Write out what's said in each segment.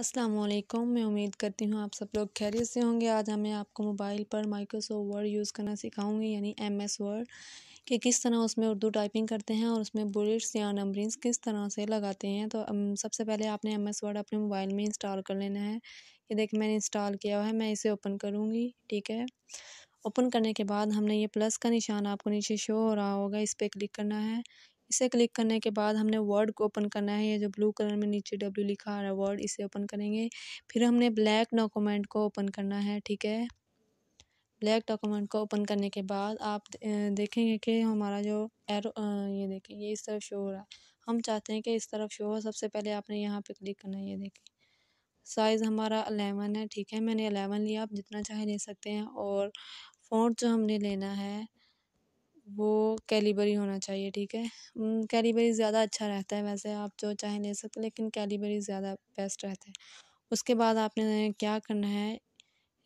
अस्सलाम वालेकुम मैं उम्मीद करती हूँ आप सब लोग खैरियत से होंगे आज हमें आपको मोबाइल पर माइक्रोसॉफ्ट वर्ड यूज़ करना सिखाऊंगी यानी एम एस वर्ड कि किस तरह उसमें उर्दू टाइपिंग करते हैं और उसमें बुलेट्स या नंबरिंग्स किस तरह से लगाते हैं तो सबसे पहले आपने एम एस वर्ड अपने मोबाइल में इंस्टॉल कर लेना है ये देखिए मैंने इंस्टॉल किया हुआ है मैं इसे ओपन करूँगी ठीक है ओपन करने के बाद हमने ये प्लस का निशान आपको नीचे शो हो रहा होगा इस पर क्लिक करना है इसे क्लिक करने के बाद हमने वर्ड को ओपन करना है ये जो ब्लू कलर में नीचे डब्ल्यू लिखा आ रहा है वर्ड इसे ओपन करेंगे फिर हमने ब्लैक डॉक्यूमेंट को ओपन करना है ठीक है ब्लैक डॉक्यूमेंट को ओपन करने के बाद आप देखेंगे कि हमारा जो एरो ये देखें ये इस तरफ शो हो रहा है हम चाहते हैं कि इस तरफ शो हो सबसे पहले आपने यहाँ पे क्लिक करना है ये देखें साइज़ हमारा अलेवन है ठीक है मैंने अलेवन लिया आप जितना चाहे ले सकते हैं और फोन जो हमने लेना है वो कैलीबरी होना चाहिए ठीक है कैलीबरी ज़्यादा अच्छा रहता है वैसे आप जो चाहे ले सकते लेकिन कैलीबरी ज़्यादा बेस्ट रहता है उसके बाद आपने क्या करना है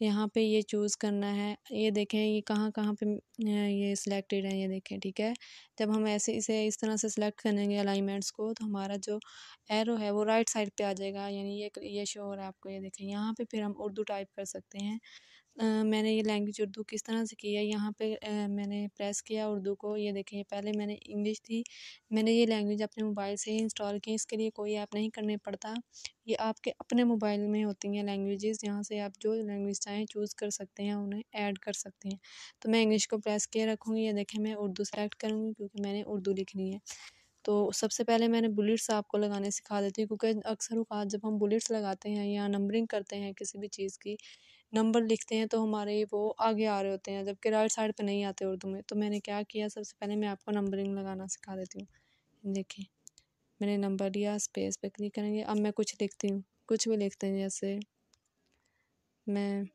यहाँ पे ये चूज़ करना है ये देखें ये कहाँ कहाँ पे ये सिलेक्टेड है ये देखें ठीक है जब हम ऐसे इसे इस तरह से सिलेक्ट करेंगे अलाइनमेंट्स को तो हमारा जो एरो है वो राइट साइड पे आ जाएगा यानी ये ये शो हो रहा है आपको ये देखें यहाँ पे फिर हम उर्दू टाइप कर सकते हैं मैंने ये लैंग्वेज उर्दू किस तरह से की है यहाँ पे मैंने प्रेस किया उर्दू को ये देखें पहले मैंने इंग्लिश थी मैंने ये लैंग्वेज अपने मोबाइल से ही इंस्टॉल की इसके लिए कोई ऐप नहीं करने पड़ता ये आपके अपने मोबाइल में होती हैं लैंग्वेजेस यहाँ से आप जो लैंग्वेज चाहें चूज़ कर सकते हैं उन्हें ऐड कर सकते हैं तो मैं इंग्लिश को प्रेस किए रखूँगी ये देखें मैं उर्दू सेलेक्ट करूँगी क्योंकि मैंने उर्दू लिखनी है तो सबसे पहले मैंने बुलेट्स आपको लगाने सिखा देती हूँ क्योंकि अक्सर उकात जब हम बुलेट्स लगाते हैं या नंबरिंग करते हैं किसी भी चीज़ की नंबर लिखते हैं तो हमारे वो आगे आ रहे होते हैं जबकि राइट साइड पे नहीं आते उर्दू में तो मैंने क्या किया सबसे पहले मैं आपको नंबरिंग लगाना सिखा देती हूँ देखिए मैंने नंबर लिया स्पेस पे क्लिक करेंगे अब मैं कुछ लिखती हूँ कुछ भी लिखते हैं जैसे मैं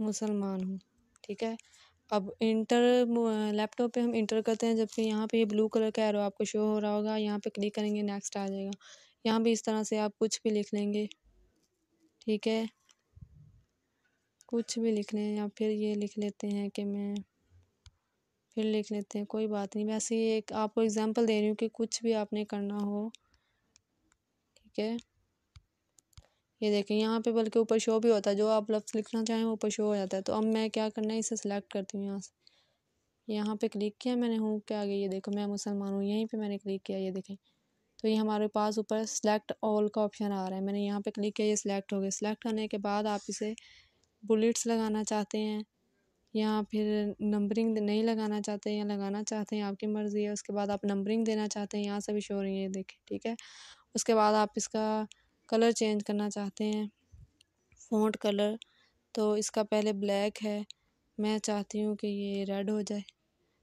मुसलमान हूँ ठीक है अब इंटर लैपटॉप पे हम इंटर करते हैं जबकि यहाँ पे ये ब्लू कलर का एरो आपको शो हो रहा होगा यहाँ पे क्लिक करेंगे नेक्स्ट आ जाएगा यहाँ भी इस तरह से आप कुछ भी लिख लेंगे ठीक है कुछ भी लिख लें या फिर ये लिख लेते हैं कि मैं फिर लिख लेते हैं कोई बात नहीं वैसे ही एक आपको एग्ज़ाम्पल दे रही हूँ कि कुछ भी आपने करना हो ठीक है ये देखें यहाँ पे बल्कि ऊपर शो भी होता है जो आप लफ्ज़ लिखना चाहें वो ऊपर शो हो जाता है तो अब मैं क्या करना है इसे सेलेक्ट करती हूँ यहाँ से यहाँ पर क्लिक किया मैंने हूँ क्या गया ये देखो मैं मुसलमान हूँ यहीं पर मैंने क्लिक किया ये देखें तो ये हमारे पास ऊपर सेलेक्ट ऑल का ऑप्शन आ रहा है मैंने यहाँ पे क्लिक किया ये सिलेक्ट हो गया सिलेक्ट होने के बाद आप इसे बुलेट्स लगाना चाहते हैं या फिर नंबरिंग नहीं लगाना चाहते या लगाना चाहते हैं आपकी मर्ज़ी है उसके बाद आप नंबरिंग देना चाहते हैं यहाँ से भी शो रही है देखें ठीक है उसके बाद आप इसका कलर चेंज करना चाहते हैं फ़ॉन्ट कलर तो इसका पहले ब्लैक है मैं चाहती हूँ कि ये रेड हो जाए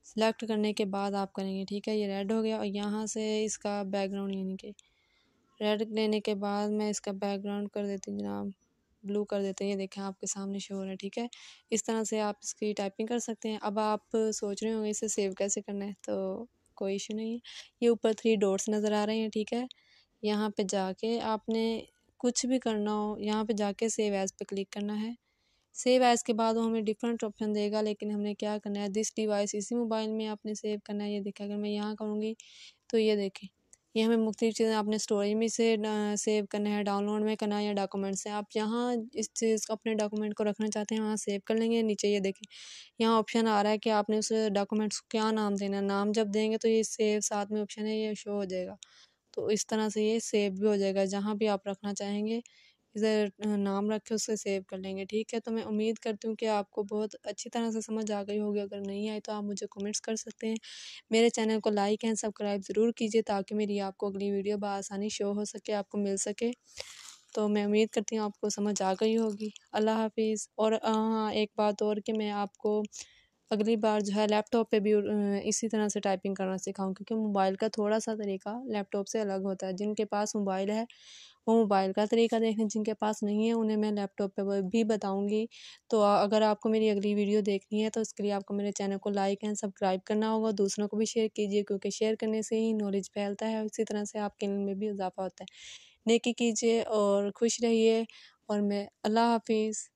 सेलेक्ट करने के बाद आप करेंगे ठीक है ये रेड हो गया और यहाँ से इसका बैकग्राउंड यानी कि रेड लेने के बाद मैं इसका बैकग्राउंड कर देती हूँ जनाब ब्लू कर देते हैं ये देखें आपके सामने शो हो रहा है ठीक है इस तरह से आप इसकी टाइपिंग कर सकते हैं अब आप सोच रहे होंगे इसे सेव कैसे करना है तो कोई इशू नहीं है ये ऊपर थ्री डोर्स नज़र आ रहे हैं ठीक है यहाँ पे जाके आपने कुछ भी करना हो यहाँ पे जाके सेव एज़ पे क्लिक करना है सेव एज़ के बाद वो हमें डिफरेंट ऑप्शन देगा लेकिन हमने क्या करना है दिस डिवाइस इसी मोबाइल में आपने सेव करना है ये देखें अगर मैं यहाँ करूँगी तो ये देखें ये हमें मुख्तु चीज़ें आपने स्टोरेज में से सेव करना है डाउनलोड में करना है या डॉक्यूमेंट्स से आप यहाँ इस चीज़ अपने डॉक्यूमेंट को रखना चाहते हैं वहाँ सेव कर लेंगे नीचे ये देखें यहाँ ऑप्शन आ रहा है कि आपने उस डॉक्यूमेंट्स को क्या नाम देना नाम जब देंगे तो ये सेव साथ में ऑप्शन है ये शो हो जाएगा तो इस तरह से ये सेव भी हो जाएगा जहाँ भी आप रखना चाहेंगे इधर नाम रख के उससे सेव कर लेंगे ठीक है तो मैं उम्मीद करती हूँ कि आपको बहुत अच्छी तरह से समझ आ गई होगी अगर नहीं आई तो आप मुझे कमेंट्स कर सकते हैं मेरे चैनल को लाइक एंड सब्सक्राइब ज़रूर कीजिए ताकि मेरी आपको अगली वीडियो बसानी शो हो सके आपको मिल सके तो मैं उम्मीद करती हूँ आपको समझ आ गई होगी अल्लाह हाफिज़ और हाँ एक बात और कि मैं आपको अगली बार जो है लैपटॉप पे भी इसी तरह से टाइपिंग करना सिखाऊं क्योंकि मोबाइल का थोड़ा सा तरीका लैपटॉप से अलग होता है जिनके पास मोबाइल है वो मोबाइल का तरीका देखने जिनके पास नहीं है उन्हें मैं लैपटॉप पर भी बताऊँगी तो अगर आपको मेरी अगली वीडियो देखनी है तो इसके लिए आपको मेरे चैनल को लाइक एंड सब्सक्राइब करना होगा दूसरों को भी शेयर कीजिए क्योंकि शेयर करने से ही नॉलेज फैलता है और इसी तरह से आपके इल्म में भी इजाफा होता है नेकी कीजिए और खुश रहिए और मैं अल्लाह हाफिज़